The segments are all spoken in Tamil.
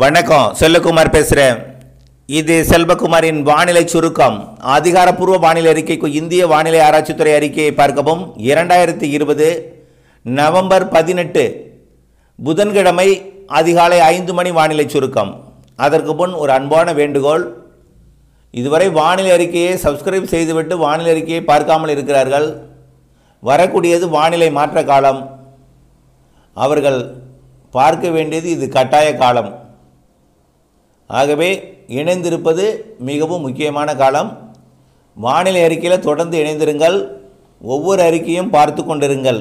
வணக்கம் செல்லகுமார் பேசுகிறேன் இது செல்வகுமாரின் வானிலை சுருக்கம் அதிகாரப்பூர்வ வானிலை அறிக்கைக்கு இந்திய வானிலை ஆராய்ச்சித்துறை அறிக்கையை பார்க்கவும் இரண்டாயிரத்தி இருபது நவம்பர் பதினெட்டு புதன்கிழமை அதிகாலை ஐந்து மணி வானிலை சுருக்கம் அதற்கு முன் ஒரு அன்பான வேண்டுகோள் இதுவரை வானிலை அறிக்கையை சப்ஸ்கிரைப் செய்துவிட்டு வானிலை அறிக்கையை பார்க்காமல் இருக்கிறார்கள் வரக்கூடியது வானிலை மாற்ற காலம் அவர்கள் பார்க்க வேண்டியது இது கட்டாய காலம் ஆகவே இணைந்திருப்பது மிகவும் முக்கியமான காலம் வானிலை அறிக்கையில் தொடர்ந்து இணைந்திருங்கள் ஒவ்வொரு அறிக்கையும் பார்த்து கொண்டிருங்கள்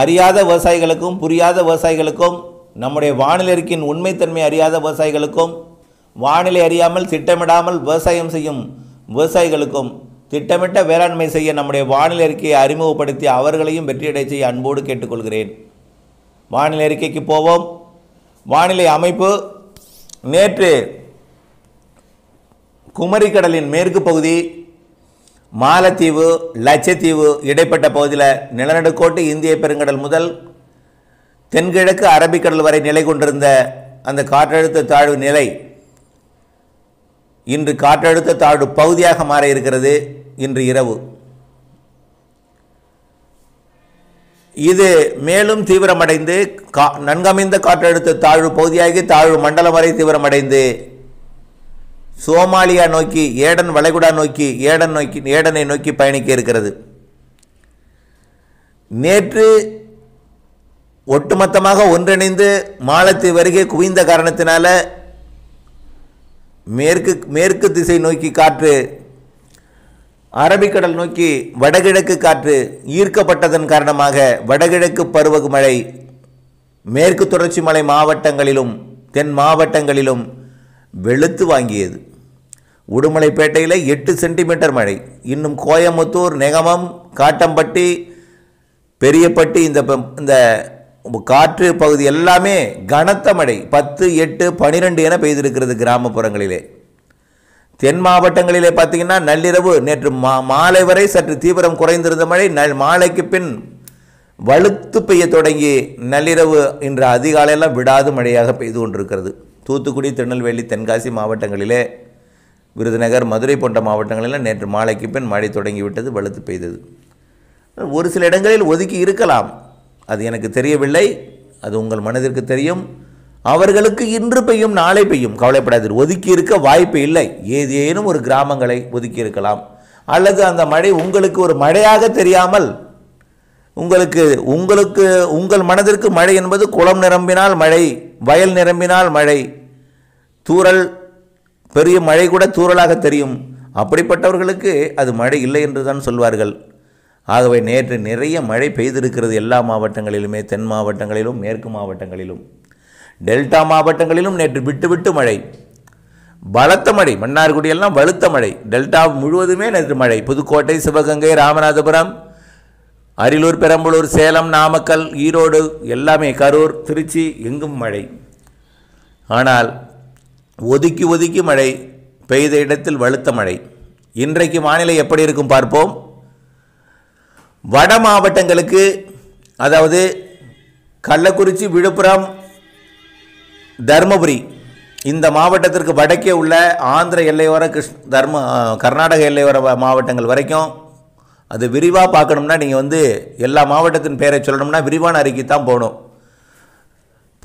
அறியாத விவசாயிகளுக்கும் புரியாத விவசாயிகளுக்கும் நம்முடைய வானிலை அறிக்கையின் உண்மைத்தன்மை அறியாத விவசாயிகளுக்கும் வானிலை அறியாமல் திட்டமிடாமல் விவசாயம் செய்யும் விவசாயிகளுக்கும் திட்டமிட்ட வேளாண்மை செய்ய நம்முடைய வானிலை அறிக்கையை அறிமுகப்படுத்தி அவர்களையும் வெற்றியடை செய்ய அன்போடு கேட்டுக்கொள்கிறேன் வானிலை அறிக்கைக்கு போவோம் வானிலை அமைப்பு நேற்று குமரி கடலின் மேற்கு பகுதி மாலத்தீவு லட்சத்தீவு இடைப்பட்ட பகுதியில் நிலநடுக்கோட்டு இந்திய பெருங்கடல் முதல் தென்கிழக்கு அரபிக்கடல் வரை நிலை கொண்டிருந்த அந்த காற்றழுத்த தாழ்வு நிலை இன்று காற்றழுத்த தாழ்வு பகுதியாக மாற இருக்கிறது இன்று இரவு இது மேலும் தீவிரமடைந்து கா நன்கமைந்த காற்றழுத்த தாழ்வு பகுதியாகி தாழ்வு மண்டலம் வரை தீவிரமடைந்து சோமாலியா நோக்கி ஏடன் வளைகுடா நோக்கி ஏடன் நோக்கி ஏடனை நோக்கி பயணிக்க இருக்கிறது நேற்று ஒட்டுமொத்தமாக ஒன்றிணைந்து மாலத்தை வருகை குவிந்த காரணத்தினால மேற்கு மேற்கு திசை நோக்கி காற்று அரபிக்கடல் நோக்கி வடகிழக்கு காற்று ஈர்க்கப்பட்டதன் காரணமாக வடகிழக்கு பருவமழை மேற்கு தொடர்ச்சி மலை மாவட்டங்களிலும் தென் மாவட்டங்களிலும் வெளுத்து வாங்கியது உடுமலைப்பேட்டையில் எட்டு சென்டிமீட்டர் மழை இன்னும் கோயம்புத்தூர் நெகமம் காட்டம்பட்டி பெரியப்பட்டி இந்த இந்த காற்று பகுதி எல்லாமே கனத்த மழை பத்து எட்டு பனிரெண்டு என பெய்திருக்கிறது கிராமப்புறங்களிலே தென் மாவட்டங்களிலே பார்த்தீங்கன்னா நள்ளிரவு நேற்று மா மாலை வரை சற்று தீவிரம் குறைந்திருந்த மழை நல் மாலைக்கு பின் வலுத்து பெய்ய தொடங்கி நள்ளிரவு இன்று அதிகாலையெல்லாம் விடாது மழையாக பெய்து கொண்டிருக்கிறது தூத்துக்குடி திருநெல்வேலி தென்காசி மாவட்டங்களிலே விருதுநகர் மதுரை போன்ற மாவட்டங்களில் நேற்று மாலைக்கு பின் மழை தொடங்கிவிட்டது வலுத்து பெய்தது ஒரு சில இடங்களில் ஒதுக்கி இருக்கலாம் அது எனக்கு தெரியவில்லை அது உங்கள் மனதிற்கு தெரியும் அவர்களுக்கு இன்று பெய்யும் நாளை பெய்யும் கவலைப்படாதீர் ஒதுக்கி இருக்க வாய்ப்பு இல்லை ஏதேனும் ஒரு கிராமங்களை ஒதுக்கி இருக்கலாம் அல்லது அந்த மழை உங்களுக்கு ஒரு மழையாக தெரியாமல் உங்களுக்கு உங்களுக்கு உங்கள் மனதிற்கு மழை என்பது குளம் நிரம்பினால் மழை வயல் நிரம்பினால் மழை தூரல் பெரிய மழை கூட தூரலாக தெரியும் அப்படிப்பட்டவர்களுக்கு அது மழை இல்லை என்று தான் சொல்வார்கள் ஆகவே நேற்று நிறைய மழை பெய்திருக்கிறது எல்லா மாவட்டங்களிலுமே தென் மாவட்டங்களிலும் மேற்கு மாவட்டங்களிலும் டெல்டா மாவட்டங்களிலும் நேற்று விட்டுவிட்டு மழை பலத்த மழை மன்னார்குடியெல்லாம் வலுத்த மழை டெல்டா முழுவதுமே நேற்று மழை புதுக்கோட்டை சிவகங்கை ராமநாதபுரம் அரியலூர் பெரம்பலூர் சேலம் நாமக்கல் ஈரோடு எல்லாமே கரூர் திருச்சி எங்கும் மழை ஆனால் ஒதுக்கி ஒதுக்கி மழை பெய்த இடத்தில் வலுத்த மழை இன்றைக்கு வானிலை எப்படி இருக்கும் பார்ப்போம் வட மாவட்டங்களுக்கு அதாவது கள்ளக்குறிச்சி விழுப்புரம் தருமபுரி இந்த மாவட்டத்திற்கு வடக்கே உள்ள ஆந்திர எல்லையோர கிருஷ் தர்ம கர்நாடக எல்லையோர மாவட்டங்கள் வரைக்கும் அது விரிவாக பார்க்கணும்னா நீங்கள் வந்து எல்லா மாவட்டத்தின் பேரை சொல்லணும்னா விரிவான அறிக்கை தான் போகணும்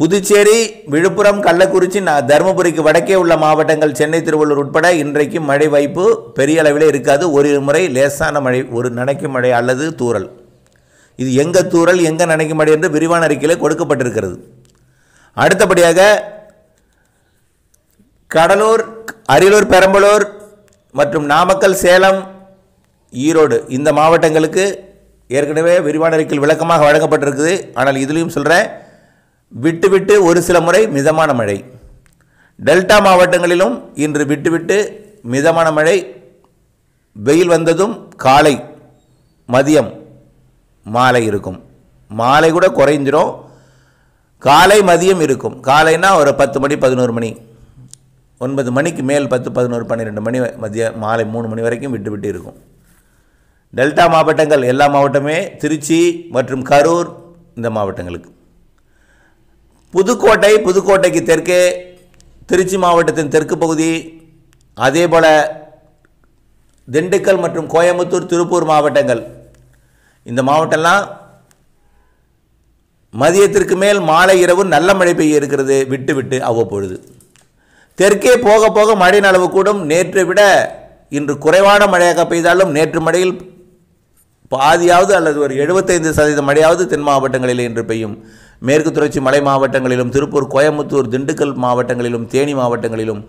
புதுச்சேரி விழுப்புரம் கள்ளக்குறிச்சி தருமபுரிக்கு வடக்கே உள்ள மாவட்டங்கள் சென்னை திருவள்ளூர் உட்பட இன்றைக்கு மழை வாய்ப்பு பெரிய அளவில் இருக்காது ஒரு முறை லேசான மழை ஒரு நனைக்கும் மழை அல்லது தூறல் இது எங்கே தூறல் எங்கே நனைக்கும் மழை என்று விரிவான அறிக்கையில் கொடுக்கப்பட்டிருக்கிறது அடுத்தபடியாக கடலூர் அரியலூர் பெரம்பலூர் மற்றும் நாமக்கல் சேலம் ஈரோடு இந்த மாவட்டங்களுக்கு ஏற்கனவே விரிவான அறிக்கையில் விளக்கமாக வழங்கப்பட்டிருக்குது ஆனால் இதுலேயும் சொல்கிறேன் விட்டுவிட்டு ஒரு சில முறை மிதமான மழை டெல்டா மாவட்டங்களிலும் இன்று விட்டுவிட்டு மிதமான மழை வெயில் வந்ததும் காலை மதியம் மாலை இருக்கும் மாலை கூட குறைஞ்சிரும் காலை மதியம் இருக்கும் காலைனா ஒரு பத்து மணி பதினோரு மணி ஒன்பது மணிக்கு மேல் பத்து பதினோரு பன்னிரெண்டு மணி மதிய மாலை மூணு மணி வரைக்கும் விட்டு விட்டு இருக்கும் டெல்டா மாவட்டங்கள் எல்லா மாவட்டமே திருச்சி மற்றும் கரூர் இந்த மாவட்டங்களுக்கு புதுக்கோட்டை புதுக்கோட்டைக்கு தெற்கே திருச்சி மாவட்டத்தின் தெற்கு பகுதி அதே போல் திண்டுக்கல் மற்றும் கோயம்புத்தூர் திருப்பூர் மாவட்டங்கள் இந்த மாவட்டம்லாம் மதியத்திற்கு மேல் மாலை இரவு நல்ல மழை பெய்ய இருக்கிறது விட்டு விட்டு அவ்வப்பொழுது தெற்கே போக போக மழையின் அளவு கூடும் நேற்றை விட இன்று குறைவான மழையாக பெய்தாலும் நேற்று மழையில் பாதியாவது அல்லது ஒரு எழுபத்தைந்து சதவீத மழையாவது தென் மாவட்டங்களில் இன்று பெய்யும் மேற்கு தொடர்ச்சி மலை மாவட்டங்களிலும் திருப்பூர் கோயம்புத்தூர் திண்டுக்கல் மாவட்டங்களிலும் தேனி மாவட்டங்களிலும்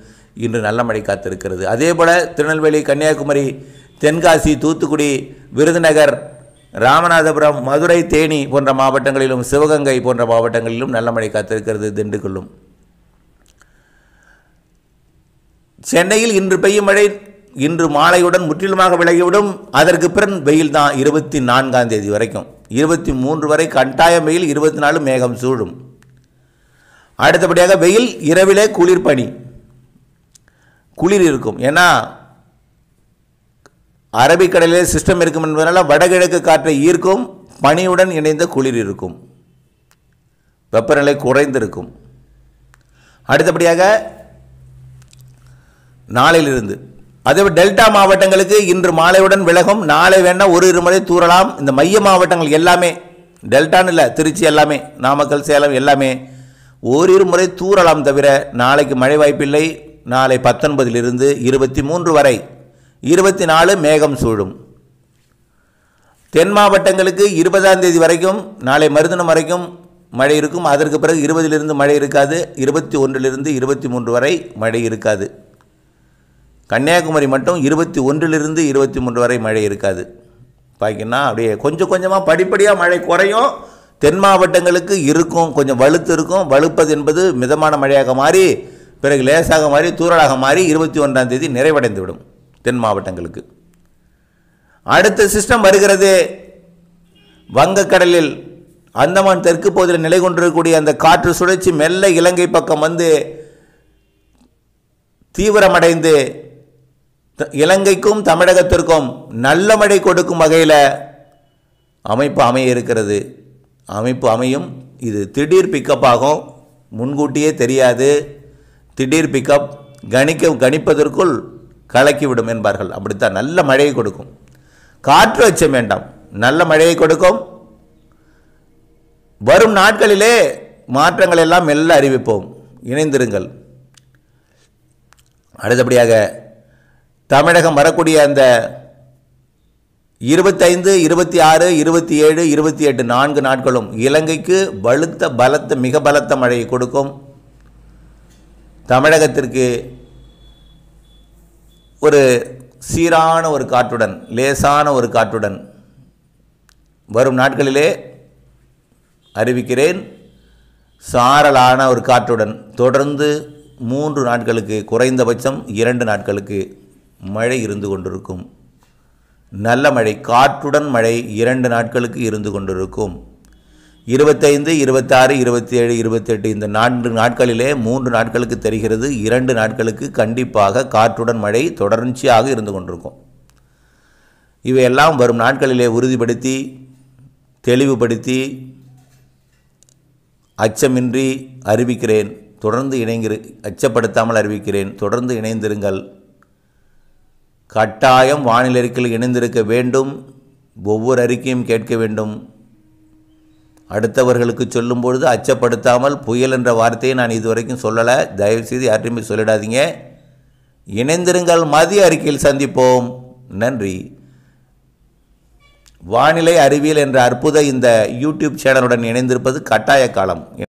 இன்று நல்ல மழை காத்திருக்கிறது அதேபோல் திருநெல்வேலி கன்னியாகுமரி தென்காசி தூத்துக்குடி விருதுநகர் ராமநாதபுரம் மதுரை தேனி போன்ற மாவட்டங்களிலும் சிவகங்கை போன்ற மாவட்டங்களிலும் நல்ல மழை காத்திருக்கிறது திண்டுக்கல்லும் சென்னையில் இன்று பெய்யும் மழை இன்று மாலையுடன் முற்றிலுமாக விலகிவிடும் அதற்கு பிறன் வெயில் தான் இருபத்தி நான்காம் தேதி வரைக்கும் இருபத்தி மூன்று வரை கட்டாயம் வெயில் இருபத்தி நாலு மேகம் சூழும் அடுத்தபடியாக வெயில் இரவிலே குளிர் பனி குளிர் இருக்கும் ஏன்னா அரபிக்கடலிலே சிஸ்டம் இருக்கும் என்பதனால் வடகிழக்கு காற்றை ஈர்க்கும் பனியுடன் இணைந்த குளிர் இருக்கும் வெப்பநிலை குறைந்திருக்கும் அடுத்தபடியாக நாளையிலிருந்து அதே டெல்டா மாவட்டங்களுக்கு இன்று மாலையுடன் விலகும் நாளை வேணால் ஒரு இரு முறை தூரலாம் இந்த மைய மாவட்டங்கள் எல்லாமே டெல்டான்னு இல்லை திருச்சி எல்லாமே நாமக்கல் சேலம் எல்லாமே ஓரிரு முறை தூரலாம் தவிர நாளைக்கு மழை வாய்ப்பில்லை நாளை பத்தொன்பதிலிருந்து இருபத்தி மூன்று வரை இருபத்தி நாலு மேகம் சூழும் தென் மாவட்டங்களுக்கு இருபதாம் தேதி வரைக்கும் நாளை மருதனம் வரைக்கும் மழை இருக்கும் அதற்கு பிறகு இருபதிலிருந்து மழை இருக்காது இருபத்தி ஒன்றிலிருந்து இருபத்தி மூன்று வரை மழை இருக்காது கன்னியாகுமரி மட்டும் இருபத்தி ஒன்றிலிருந்து இருபத்தி மூன்று வரை மழை இருக்காது பார்க்கினா அப்படியே கொஞ்சம் கொஞ்சமாக படிப்படியாக மழை குறையும் தென் மாவட்டங்களுக்கு இருக்கும் கொஞ்சம் வலுத்து இருக்கும் வலுப்பது என்பது மிதமான மழையாக மாறி பிறகு லேசாக மாறி தூரலாக மாறி இருபத்தி ஒன்றாம் தேதி நிறைவடைந்துவிடும் தென் மாவட்டங்களுக்கு அடுத்த சிஸ்டம் வருகிறது வங்கக்கடலில் அந்தமான் தெற்கு பகுதியில் நிலை கொண்டிருக்கக்கூடிய அந்த காற்று சுழற்சி மெல்ல இலங்கை பக்கம் வந்து தீவிரமடைந்து இலங்கைக்கும் தமிழகத்திற்கும் நல்ல மழை கொடுக்கும் வகையில் அமைப்பு அமைய இருக்கிறது அமைப்பு அமையும் இது திடீர் பிக்கப் ஆகும் முன்கூட்டியே தெரியாது திடீர் பிக்கப் கணிக்க கணிப்பதற்குள் கலக்கிவிடும் என்பார்கள் அப்படித்தான் நல்ல மழையை கொடுக்கும் காற்று அச்சம் வேண்டாம் நல்ல மழையை கொடுக்கும் வரும் நாட்களிலே மாற்றங்கள் எல்லாம் மெல்ல அறிவிப்போம் இணைந்திருங்கள் அடுத்தபடியாக தமிழகம் வரக்கூடிய அந்த இருபத்தைந்து இருபத்தி ஆறு இருபத்தி ஏழு இருபத்தி எட்டு நான்கு நாட்களும் இலங்கைக்கு வலுத்த பலத்த மிக பலத்த மழையை கொடுக்கும் தமிழகத்திற்கு ஒரு சீரான ஒரு காற்றுடன் லேசான ஒரு காற்றுடன் வரும் நாட்களிலே அறிவிக்கிறேன் சாரலான ஒரு காற்றுடன் தொடர்ந்து மூன்று நாட்களுக்கு குறைந்தபட்சம் இரண்டு நாட்களுக்கு மழை இருந்து கொண்டிருக்கும் நல்ல மழை காற்றுடன் மழை இரண்டு நாட்களுக்கு இருந்து கொண்டிருக்கும் இருபத்தைந்து இருபத்தாறு இருபத்தி ஏழு இருபத்தெட்டு இந்த நான்கு நாட்களிலே மூன்று நாட்களுக்கு தெரிகிறது இரண்டு நாட்களுக்கு கண்டிப்பாக காற்றுடன் மழை தொடர்ச்சியாக இருந்து கொண்டிருக்கும் இவையெல்லாம் வரும் நாட்களிலே உறுதிப்படுத்தி தெளிவுபடுத்தி அச்சமின்றி அறிவிக்கிறேன் தொடர்ந்து இணைங்கிரு அச்சப்படுத்தாமல் அறிவிக்கிறேன் தொடர்ந்து இணைந்திருங்கள் கட்டாயம் வானிலை அறிக்கையில் இணைந்திருக்க வேண்டும் ஒவ்வொரு அறிக்கையும் கேட்க வேண்டும் அடுத்தவர்களுக்கு சொல்லும் பொழுது அச்சப்படுத்தாமல் புயல் என்ற வார்த்தையை நான் இதுவரைக்கும் சொல்லலை தயவுசெய்து யார்ட்டையுமே சொல்லிடாதீங்க இணைந்திருங்கள் மதிய அறிக்கையில் சந்திப்போம் நன்றி வானிலை அறிவியல் என்ற அற்புத இந்த யூடியூப் சேனலுடன் இணைந்திருப்பது கட்டாய காலம்